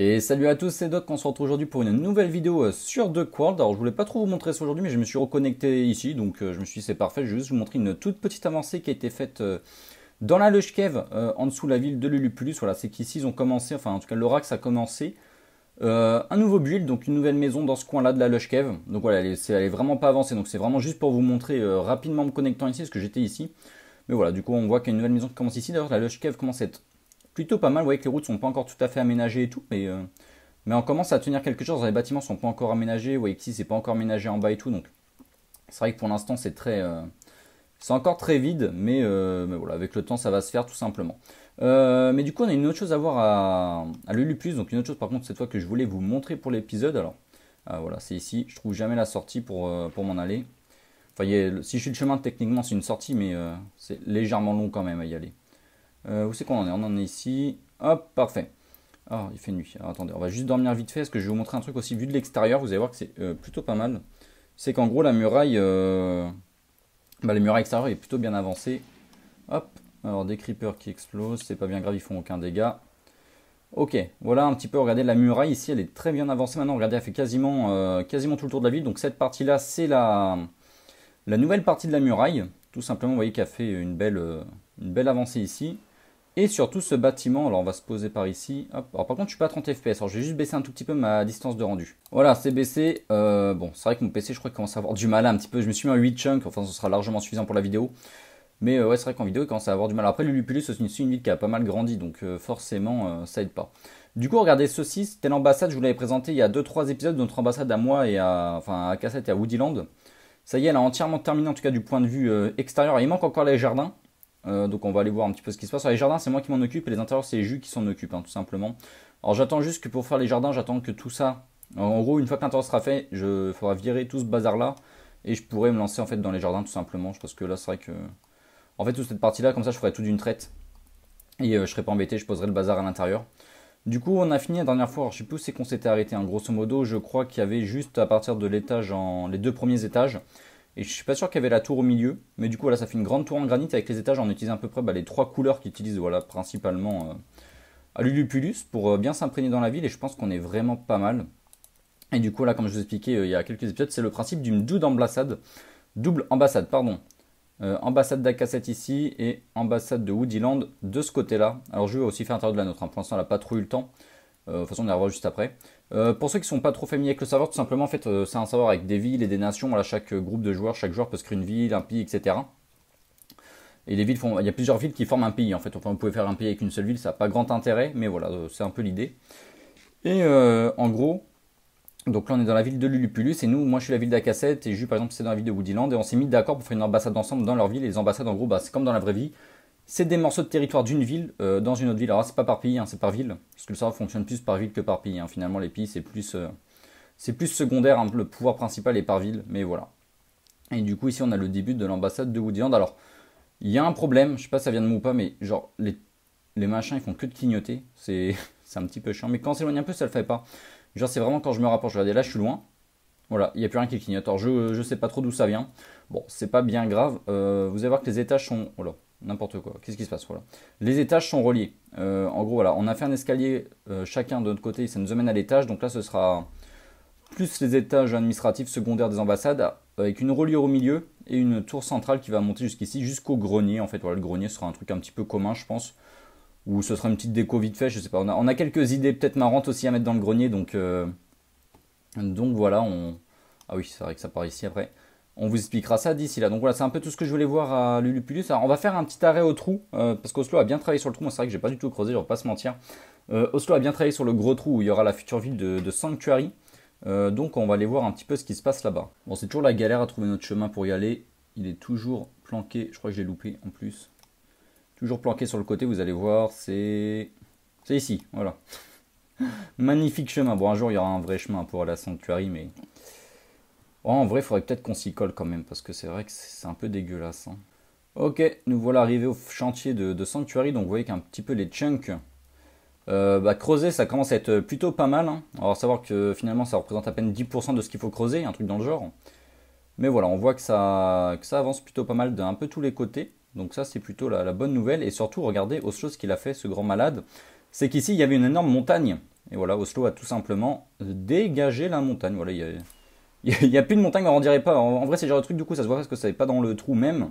Et salut à tous, c'est Doc, on se retrouve aujourd'hui pour une nouvelle vidéo euh, sur World. Alors je voulais pas trop vous montrer ça aujourd'hui, mais je me suis reconnecté ici, donc euh, je me suis dit c'est parfait, je vais juste vous montrer une toute petite avancée qui a été faite euh, dans la Cave, en dessous de la ville de Lulupulus. Voilà, c'est qu'ici ils ont commencé, enfin en tout cas l'Orax a commencé un nouveau build, donc une nouvelle maison dans ce coin-là de la Cave Donc voilà, elle est, vraiment pas avancée, donc c'est vraiment juste pour vous montrer rapidement me connectant ici, parce que j'étais ici. Mais voilà, du coup on voit qu'il y a une nouvelle maison qui commence ici. D'ailleurs la Cave commence à être plutôt pas mal. Vous voyez que les routes sont pas encore tout à fait aménagées et tout, mais, euh, mais on commence à tenir quelque chose. Les bâtiments sont pas encore aménagés. Vous voyez que si c'est pas encore aménagé en bas et tout, donc c'est vrai que pour l'instant c'est très, euh, c'est encore très vide, euh, mais, voilà, avec le temps ça va se faire tout simplement. mais du coup, on a une autre chose à voir à, à Lulu donc une autre chose par contre cette fois que je voulais vous montrer pour l'épisode. Alors voilà, c'est ici. Je trouve jamais la sortie pour, pour m'en aller. Enfin, a, si je suis le chemin, techniquement c'est une sortie, mais c'est légèrement long quand même à y aller. Euh, où c'est qu'on en est On en est ici. Hop, parfait. Ah, il fait nuit. attendez, on va juste dormir vite fait Est-ce que je vais vous montrer un truc aussi vu de l'extérieur. Vous allez voir que c'est euh, plutôt pas mal. C'est qu'en gros, la muraille, euh, bah, la muraille extérieure est plutôt bien avancée. Hop, alors des creepers qui explosent, c'est pas bien grave, ils font aucun dégât. Ok, voilà un petit peu, regardez la muraille ici, elle est très bien avancée maintenant. Regardez, elle fait quasiment, quasiment tout le tour de la ville. Donc cette partie-là, c'est la, la nouvelle partie de la muraille. Tout simplement, vous voyez qu'elle fait une belle, une belle avancée ici. Et surtout ce bâtiment, alors on va se poser par ici. Alors par contre je suis pas à 30 fps, alors je vais juste baisser un tout petit peu ma distance de rendu. Voilà, c'est baissé. Euh, bon, c'est vrai que mon PC je crois commence à avoir du mal un petit peu. Je me suis mis un 8 chunk, enfin ce sera largement suffisant pour la vidéo. Mais euh, ouais, c'est vrai qu'en vidéo il commence à avoir du mal. Après le Lupulus c'est une, ville qui a pas mal grandi, donc euh, forcément ça aide pas. Du coup, regardez ceci, c'était l'ambassade, je vous l'avais présenté il y a 2-3 épisodes, notre ambassade à moi et à, enfin, à Cassette et à Woodyland. Ça y est, elle a entièrement terminé en tout cas du point de vue extérieur. Il manque encore les jardins, euh, donc on va aller voir un petit peu ce qui se passe. Ah, les jardins, c'est moi qui m'en occupe et les intérieurs, c'est Jus qui s'en occupent hein, tout simplement. Alors j'attends juste que pour faire les jardins, j'attends que tout ça. En gros, une fois que l'intérieur sera fait, je faudra virer tout ce bazar là et je pourrai me lancer en fait dans les jardins tout simplement. Parce que là, c'est vrai que. En fait, toute cette partie là, comme ça, je ferai tout d'une traite et euh, je serai pas embêté, je poserai le bazar à l'intérieur. Du coup, on a fini la dernière fois. je sais plus où c'est qu'on s'était arrêté. Hein. Grosso modo, je crois qu'il y avait juste à partir de l'étage, en... les deux premiers étages, et je suis pas sûr qu'il y avait la tour au milieu, mais du coup, là ça fait une grande tour en granit avec les étages. On utilise à peu près bah, les trois couleurs qu'utilise voilà, principalement euh, pour euh, bien s'imprégner dans la ville. Et je pense qu'on est vraiment pas mal. Et du coup, là, comme je vous expliquais euh, il y a quelques épisodes, c'est le principe d'une double ambassade. Double ambassade, pardon. Euh, ambassade d'Akasset ici et ambassade de Woodyland de ce côté-là. Alors, je vais aussi faire un tour de la nôtre. Hein. Pour l'instant, elle n'a pas trop eu le temps. Euh, de façon, on juste après. Euh, pour ceux qui ne sont pas trop familiers avec le serveur, tout simplement, en fait, euh, c'est un savoir avec des villes et des nations. chaque groupe de joueurs, chaque joueur peut se créer une ville, un pays, etc. Et les villes font, il y a plusieurs villes qui forment un pays en fait. vous pouvez faire un pays avec une seule ville, ça n'a pas grand intérêt, mais voilà, c'est un peu l'idée. Et en gros, donc là on est dans la ville de Lulupulus et nous, moi je suis la ville d'Akasset, et Ju par exemple c'est dans la ville de Woodyland et on s'est mis d'accord pour faire une ambassade ensemble dans leur ville et les ambassades en gros bah, c'est comme dans la vraie vie c'est des morceaux de territoire d'une ville euh, dans une autre ville. Alors c'est pas par pays, hein, c'est par ville, parce que le serveur fonctionne plus par ville que par pays. Hein. Finalement, les pays c'est plus, euh, c'est plus secondaire. Hein. Le pouvoir principal est par ville, mais voilà. Et du coup ici on a le début de l'ambassade de Woodland. Alors il y a un problème, je sais pas si ça vient de moi ou pas, mais genre les, les machins ils font que de clignoter. C'est un petit peu chiant, mais quand on s'éloigne un peu ça le fait pas. Genre c'est vraiment quand je me rapproche. Regardez là je suis loin, voilà, il n'y a plus rien qui clignote. Alors je ne sais pas trop d'où ça vient. Bon, c'est pas bien grave. Euh, vous allez voir que les étages sont. Oh n'importe quoi. Qu'est-ce qui se passe voilà. Les étages sont reliés. Euh, en gros, voilà, on a fait un escalier euh, chacun de notre côté, ça nous amène à l'étage. Donc là, ce sera plus les étages administratifs secondaires des ambassades, avec une reliure au milieu et une tour centrale qui va monter jusqu'ici, jusqu'au grenier. En fait, voilà, le grenier sera un truc un petit peu commun, je pense. Ou ce sera une petite déco vite fait, je sais pas. On a, quelques idées peut-être marrantes aussi à mettre dans le grenier, donc, euh, donc voilà, on... Ah oui, c'est vrai que ça part ici après on vous expliquera ça d'ici là. Donc voilà, c'est un peu tout ce que je voulais voir à Lulupulus. Alors on va faire un petit arrêt au trou, euh, parce qu'Oslo a bien travaillé sur le trou. c'est vrai que j'ai pas du tout creusé, je vais pas se mentir. Euh, Oslo a bien travaillé sur le gros trou où il y aura la future ville de, Sanctuary. Euh, donc on va aller voir un petit peu ce qui se passe là-bas. Bon, c'est toujours la galère à trouver notre chemin pour y aller. Il est toujours planqué, je crois que j'ai loupé en plus. Toujours planqué sur le côté, vous allez voir, c'est... C'est ici, voilà. Magnifique chemin. Bon, un jour, il y aura un vrai chemin pour aller à Sanctuary, mais en vrai, il faudrait peut-être qu'on s'y colle quand même, parce que c'est vrai que c'est un peu dégueulasse. Hein. Ok, nous voilà arrivés au chantier de, Sanctuary, donc vous voyez qu'un petit peu les chunks. Euh, bah, creuser, ça commence à être plutôt pas mal. Hein. Alors, savoir que finalement, ça représente à peine 10% de ce qu'il faut creuser, un truc dans le genre. Mais voilà, on voit que ça, ça avance plutôt pas mal d'un peu tous les côtés. Donc ça, c'est plutôt la, bonne nouvelle. Et surtout, regardez autre chose qu'il a fait, ce grand malade. C'est qu'ici, il y avait une énorme montagne. Et voilà, Oslo a tout simplement dégagé la montagne. Voilà, il y a, il n'y a, plus de montagne, on dirait pas. En, vrai, c'est le genre de truc, du coup, ça se voit parce que ça n'est pas dans le trou même.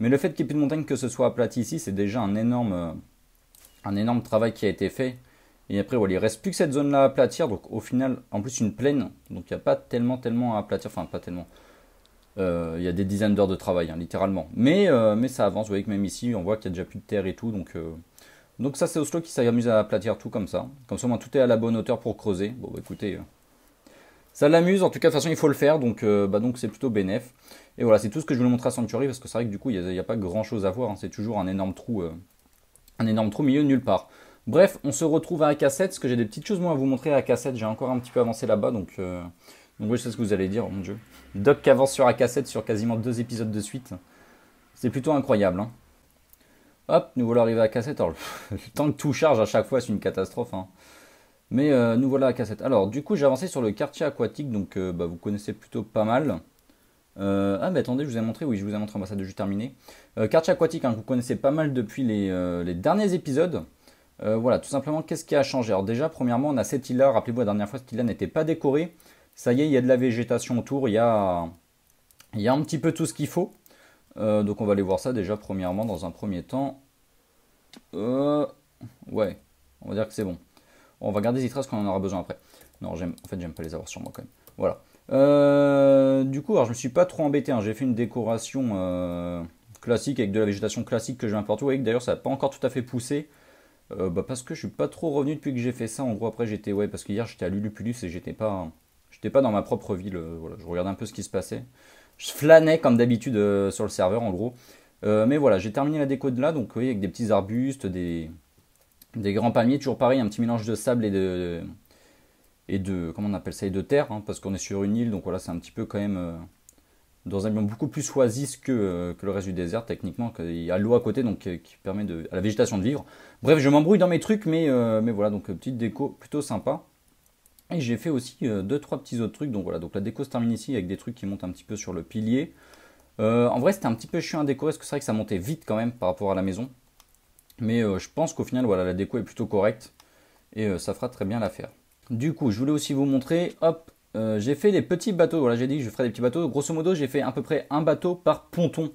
Mais le fait qu'il n'y ait plus de montagne, que ce soit aplati ici, c'est déjà un énorme, euh, un énorme travail qui a été fait. Et après, il il reste plus que cette zone-là à aplatir. Donc, au final, en plus, une plaine. Donc, il n'y a pas tellement, tellement à aplatir. Enfin, pas tellement. Euh, il y a des dizaines d'heures de travail, hein, littéralement. Mais, euh, mais ça avance. Vous voyez que même ici, on voit qu'il n'y a déjà plus de terre et tout. Donc, donc ça, c'est Oslo qui s'amuse à aplatir tout comme ça. Comme ça, tout est à la bonne hauteur pour creuser. Bon, bah, écoutez ça l'amuse, en tout cas de toute façon il faut le faire, donc euh, bah, donc c'est plutôt bénéf. Et voilà, c'est tout ce que je voulais montrer à Sanctuary, parce que c'est vrai que du coup il n'y a, pas grand chose à voir, hein. c'est toujours un énorme trou, euh, un énorme trou milieu nulle part. Bref, on se retrouve à AK7, parce que j'ai des petites choses moi à vous montrer à ak j'ai encore un petit peu avancé là-bas, donc, euh, donc je sais ce que vous allez dire, mon dieu. Doc qui avance sur AK7 sur quasiment deux épisodes de suite, c'est plutôt incroyable. Hein. Hop, nous voilà arrivés à AK7, alors le temps que tout charge à chaque fois c'est une catastrophe. Hein. Mais euh, nous voilà à cassette. Alors, du coup, j'ai avancé sur le quartier aquatique, donc euh, bah, vous connaissez plutôt pas mal. Euh, ah, mais attendez, je vous ai montré, oui, je vous ai montré en ça de juste terminé. quartier aquatique, hein, vous connaissez pas mal depuis les, derniers épisodes. voilà, tout simplement, qu'est-ce qui a changé Alors, déjà, premièrement, on a cette île-là. Rappelez-vous, la dernière fois, cette île-là n'était pas décorée. Ça y est, il y a de la végétation autour, il y il y a un petit peu tout ce qu'il faut. donc, on va aller voir ça déjà, premièrement, dans un premier temps. ouais, on va dire que c'est bon. On va garder les traces quand on en aura besoin après. Non, en fait, j'aime pas les avoir sur moi quand même. Voilà. Euh, du coup, alors je me suis pas trop embêté. Hein. J'ai fait une décoration euh, classique avec de la végétation classique que je Vous partout. que d'ailleurs, ça n'a pas encore tout à fait poussé. Euh, bah, parce que je suis pas trop revenu depuis que j'ai fait ça. En gros, après, j'étais. Ouais, parce qu'hier, hier, j'étais à Lulupulus et j'étais pas, j'étais pas dans ma propre ville. voilà, je regardais un peu ce qui se passait. Je flânais comme d'habitude sur le serveur, en gros. mais voilà, j'ai terminé la déco de là. Donc, vous voyez, avec des petits arbustes, des des grands palmiers, toujours pareil, un petit mélange de sable et de, et de comment on appelle ça de terre hein, parce qu'on est sur une île donc voilà c'est un petit peu quand même euh, dans un lieu beaucoup plus oasis euh, que, le reste du désert techniquement il y a l'eau à côté donc euh, qui permet de, à la végétation de vivre bref je m'embrouille dans mes trucs mais, mais voilà donc petite déco plutôt sympa et j'ai fait aussi deux trois petits autres trucs donc voilà donc la déco se termine ici avec des trucs qui montent un petit peu sur le pilier en vrai c'était un petit peu chiant à décorer parce que c'est vrai que ça montait vite quand même par rapport à la maison mais euh, je pense qu'au final, voilà, la déco est plutôt correcte et euh, ça fera très bien l'affaire. Du coup, je voulais aussi vous montrer, hop, euh, j'ai fait des petits bateaux. Voilà, j'ai dit que je ferai des petits bateaux. Grosso modo, j'ai fait à peu près un bateau par ponton.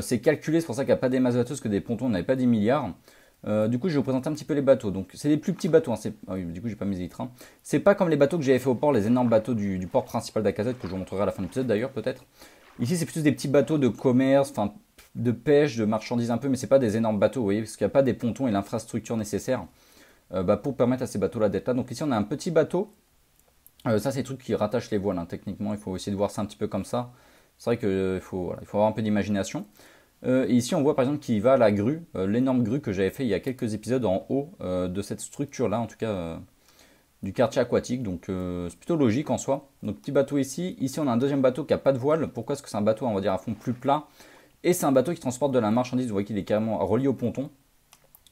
c'est calculé, c'est pour ça qu'il n'y a pas des masses bateaux, que des pontons, on n'avait pas des milliards. du coup, je vais vous présenter un petit peu les bateaux. Donc, c'est les plus petits bateaux. Hein, ah du coup, j'ai pas mis les trains. Hein. C'est pas comme les bateaux que j'avais fait au port, les énormes bateaux du, port principal d'Akazet, que je vous montrerai à la fin de l'épisode d'ailleurs, peut-être. Ici, c'est plutôt des petits bateaux de commerce, enfin de pêche, de marchandises un peu, mais c'est pas des énormes bateaux, vous voyez, parce qu'il n'y a pas des pontons et l'infrastructure nécessaire euh, bah, pour permettre à ces bateaux-là d'être là. Donc ici, on a un petit bateau. Euh, ça, c'est le truc qui rattache les voiles. Hein, techniquement, il faut essayer de voir ça un petit peu comme ça. C'est vrai qu'il euh, faut, faut avoir un peu d'imagination. ici, on voit par exemple qu'il va la grue, l'énorme grue que j'avais fait il y a quelques épisodes en haut de cette structure-là, en tout cas du quartier aquatique, donc euh, c'est plutôt logique en soi. Donc petit bateau ici, ici on a un deuxième bateau qui n'a pas de voile, pourquoi est-ce que c'est un bateau on va dire à fond plus plat Et c'est un bateau qui transporte de la marchandise, vous voyez qu'il est carrément relié au ponton.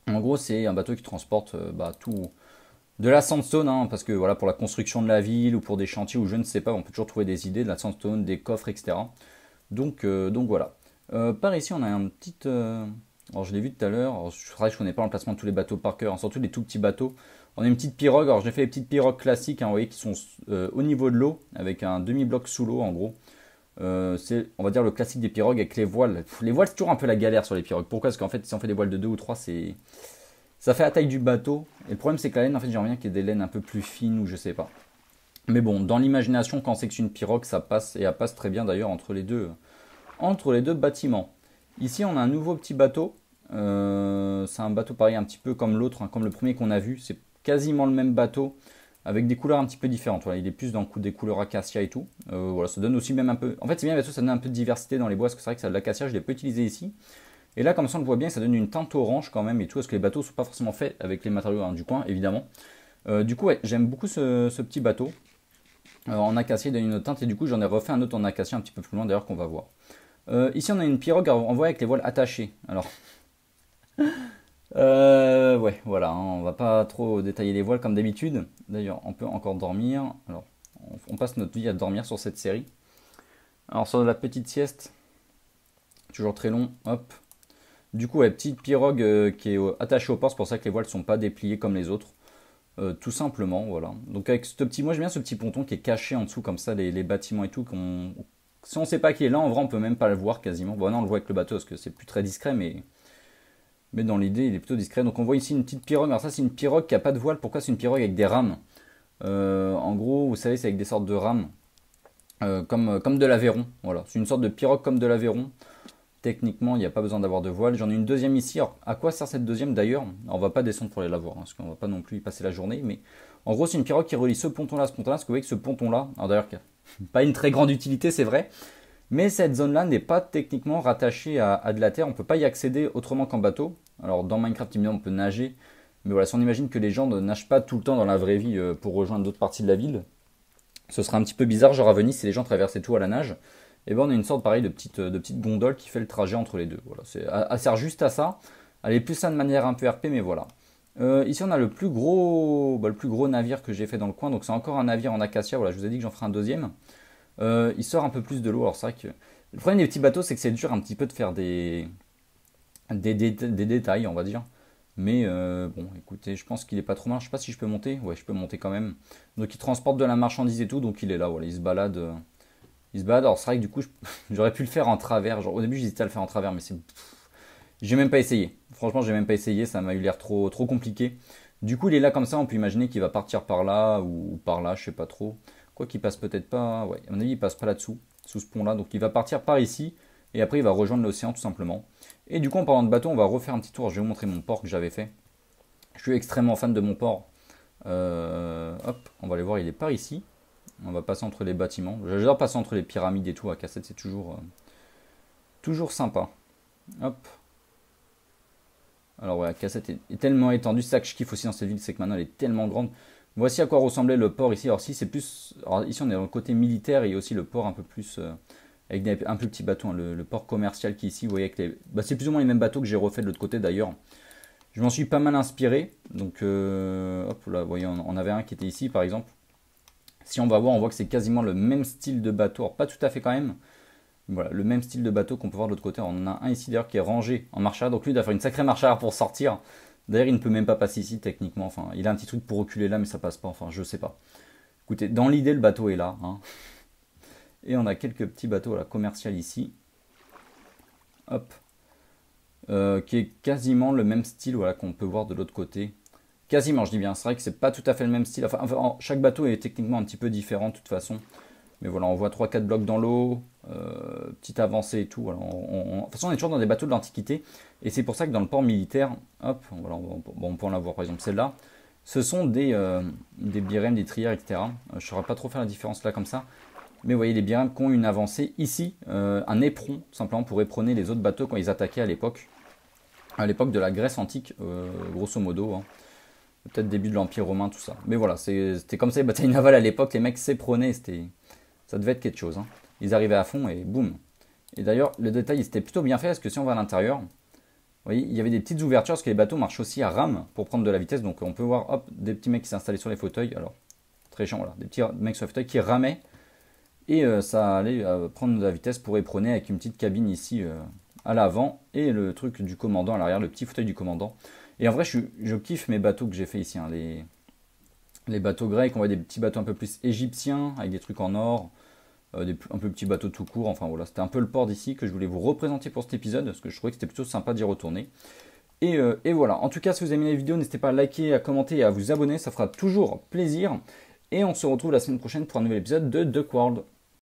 En gros c'est un bateau qui transporte euh, bah, tout, de la sandstone, hein, parce que voilà pour la construction de la ville ou pour des chantiers ou je ne sais pas, on peut toujours trouver des idées, de la sandstone, des coffres, etc. Donc, euh, donc voilà. par ici on a un petit... alors je l'ai vu tout à l'heure, je ne connais pas l'emplacement de tous les bateaux par cœur, hein, surtout les tout petits bateaux. On a une petite pirogue. Alors, j'ai fait les petites pirogues classiques, hein, vous voyez, qui sont euh, au niveau de l'eau, avec un demi-bloc sous l'eau, en gros. Euh, c'est, on va dire, le classique des pirogues avec les voiles. les voiles, c'est toujours un peu la galère sur les pirogues. Pourquoi Parce qu'en fait, si on fait des voiles de 2 ou 3, c'est... ça fait la taille du bateau. Et le problème, c'est que la laine, en fait, j'aimerais bien qu'il y ait des laines un peu plus fines ou je sais pas. Mais bon, dans l'imagination, quand c'est que c'est une pirogue, ça passe, et elle passe très bien d'ailleurs entre les deux, entre les deux bâtiments. Ici, on a un nouveau petit bateau. Euh, c'est un bateau pareil, un petit peu comme l'autre, hein, comme le premier qu'on a vu. C'est quasiment le même bateau avec des couleurs un petit peu différentes. il est plus dans des couleurs acacia et tout. Euh, voilà, ça donne aussi même un peu. En fait, c'est bien parce que ça donne un peu de diversité dans les bois. Parce que c'est vrai que ça, l'acacia, je l'ai pas utilisé ici. Et là, comme ça, on le voit bien, ça donne une teinte orange quand même et tout. Parce que les bateaux ne sont pas forcément faits avec les matériaux hein, du coin, évidemment. Euh, du coup, ouais, j'aime beaucoup ce, petit bateau. Euh, en acacia, il donne une autre teinte. Et du coup, j'en ai refait un autre en acacia un petit peu plus loin d'ailleurs qu'on va voir. ici, on a une pirogue on voit avec les voiles attachées. Alors. voilà, hein, on va pas trop détailler les voiles comme d'habitude. D'ailleurs, on peut encore dormir. Alors, on, passe notre vie à dormir sur cette série. Alors, sur la petite sieste, toujours très long, hop. Du coup, la petite pirogue euh, qui est attachée au port, c'est pour ça que les voiles ne sont pas dépliées comme les autres. Euh, tout simplement, voilà. Donc, avec ce petit, moi j'aime bien ce petit ponton qui est caché en dessous, comme ça, les, bâtiments et tout. qu'on Si on ne sait pas qui est là, en vrai, on peut même pas le voir quasiment. Bon, on le voit avec le bateau parce que c'est plus très discret, mais mais dans l'idée, il est plutôt discret. Donc on voit ici une petite pirogue. Alors ça, c'est une pirogue qui n'a pas de voile. Pourquoi c'est une pirogue avec des rames euh, En gros, vous savez, c'est avec des sortes de rames. Euh, comme, euh, comme de l'Aveyron. Voilà. C'est une sorte de pirogue comme de l'Aveyron. Techniquement, il n'y a pas besoin d'avoir de voile. J'en ai une deuxième ici. Alors, à quoi sert cette deuxième d'ailleurs On va pas descendre pour aller la voir, hein, parce qu'on va pas non plus y passer la journée. Mais en gros, c'est une pirogue qui relie ce ponton-là à ce ponton-là. Parce que vous voyez que ce ponton-là, alors d'ailleurs, pas une très grande utilité, c'est vrai. Mais cette zone-là n'est pas techniquement rattachée à, de la terre, on ne peut pas y accéder autrement qu'en bateau. Alors dans Minecraft, on peut nager, mais voilà, si on imagine que les gens ne nagent pas tout le temps dans la vraie vie euh, pour rejoindre d'autres parties de la ville, ce serait un petit peu bizarre, genre à Venise, si les gens traversaient tout à la nage. Et eh ben on a une sorte pareil de petite, euh, de petite gondole qui fait le trajet entre les deux. Voilà, elle sert juste à ça. Elle est plus ça de manière un peu RP, mais voilà. Euh, ici, on a le plus gros, bah, le plus gros navire que j'ai fait dans le coin. Donc, c'est encore un navire en acacia. Voilà, je vous ai dit que j'en ferai un deuxième. Euh, il sort un peu plus de l'eau. Alors c'est vrai que le problème des petits bateaux, c'est que c'est dur un petit peu de faire des, des, détails, on va dire. Mais euh, bon, écoutez, je pense qu'il est pas trop mal. Je sais pas si je peux monter. Ouais, je peux monter quand même. Donc il transporte de la marchandise et tout. Donc il est là, voilà, il se balade. Euh, il se balade. Alors c'est vrai que du coup, j'aurais pu le faire en travers. Genre, au début, j'hésitais à le faire en travers, mais c'est. J'ai même pas essayé. Franchement, j'ai même pas essayé. Ça m'a eu l'air trop, trop compliqué. Du coup, il est là comme ça. On peut imaginer qu'il va partir par là ou, ou par là, je sais pas trop. Quoi qu'il passe peut-être pas. Hein, ouais, à mon avis, il passe pas là-dessous, sous ce pont-là. Donc il va partir par ici. Et après, il va rejoindre l'océan tout simplement. Et du coup, en parlant de bateau, on va refaire un petit tour. Je vais vous montrer mon port que j'avais fait. Je suis extrêmement fan de mon port. Euh, hop, on va aller voir, il est par ici. On va passer entre les bâtiments. J'adore passer entre les pyramides et tout à cassette, c'est toujours, euh, toujours sympa. Hop. Alors la cassette est, est tellement étendue. C'est ça que je kiffe aussi dans cette ville, c'est que maintenant elle est tellement grande. Voici à quoi ressemblait le port ici. Alors, si c'est plus. ici, on est dans le côté militaire et aussi le port un peu plus. Euh, avec un plus petit bateau. Hein, le, port commercial qui est ici, vous voyez, que bah, c'est plus ou moins les mêmes bateaux que j'ai refait de l'autre côté d'ailleurs. Je m'en suis pas mal inspiré. Donc, euh, hop là, vous voyez, on, avait un qui était ici par exemple. Si on va voir, on voit que c'est quasiment le même style de bateau. Alors, pas tout à fait quand même. Voilà, le même style de bateau qu'on peut voir de l'autre côté. on en a un ici d'ailleurs qui est rangé en marche arrière. Donc, lui, il doit faire une sacrée marche arrière pour sortir. D'ailleurs, il ne peut même pas passer ici techniquement. Enfin, il a un petit truc pour reculer là, mais ça passe pas. Enfin, je sais pas. Écoutez, dans l'idée, le bateau est là. Hein. Et on a quelques petits bateaux là, ici. Hop. Euh, qui est quasiment le même style voilà, qu'on peut voir de l'autre côté. Quasiment, je dis bien. C'est vrai que c'est pas tout à fait le même style. chaque bateau est techniquement un petit peu différent de toute façon. Mais voilà, on voit 3-4 blocs dans l'eau. Euh, petite avancée et tout. Alors on, de toute façon, on est toujours dans des bateaux de l'Antiquité, et c'est pour ça que dans le port militaire, hop, voilà, on, peut en avoir par exemple celle-là. Ce sont des, euh, des birèmes, des trières, etc. Euh, je ne saurais pas trop faire la différence là comme ça. Mais vous voyez, les birèmes qui ont une avancée ici, un éperon, simplement pour éperonner les autres bateaux quand ils attaquaient à l'époque. À l'époque de la Grèce antique, grosso modo. Hein. peut-être début de l'Empire romain, tout ça. Mais voilà, c'était comme ça les batailles navales à l'époque, les mecs c'était, ça devait être quelque chose. Hein ils arrivaient à fond et boum. Et d'ailleurs, le détail, c'était plutôt bien fait parce que si on va à l'intérieur, vous voyez, il y avait des petites ouvertures parce que les bateaux marchent aussi à rame pour prendre de la vitesse. Donc on peut voir des petits mecs qui s'installaient sur les fauteuils. Alors, très chiant, voilà, des petits mecs sur les fauteuils qui ramaient. Et euh, ça allait euh, prendre de la vitesse pour prôner avec une petite cabine ici euh, à l'avant et le truc du commandant à l'arrière, le petit fauteuil du commandant. Et en vrai, je, kiffe mes bateaux que j'ai fait ici. Hein. les, les bateaux grecs, on voit des petits bateaux un peu plus égyptiens avec des trucs en or. Euh, un peu petit bateau tout court. Enfin voilà, c'était un peu le port d'ici que je voulais vous représenter pour cet épisode, parce que je trouvais que c'était plutôt sympa d'y retourner. Et, euh, voilà, en tout cas, si vous aimez la vidéo, n'hésitez pas à liker, à commenter et à vous abonner, ça fera toujours plaisir. Et on se retrouve la semaine prochaine pour un nouvel épisode de Duck World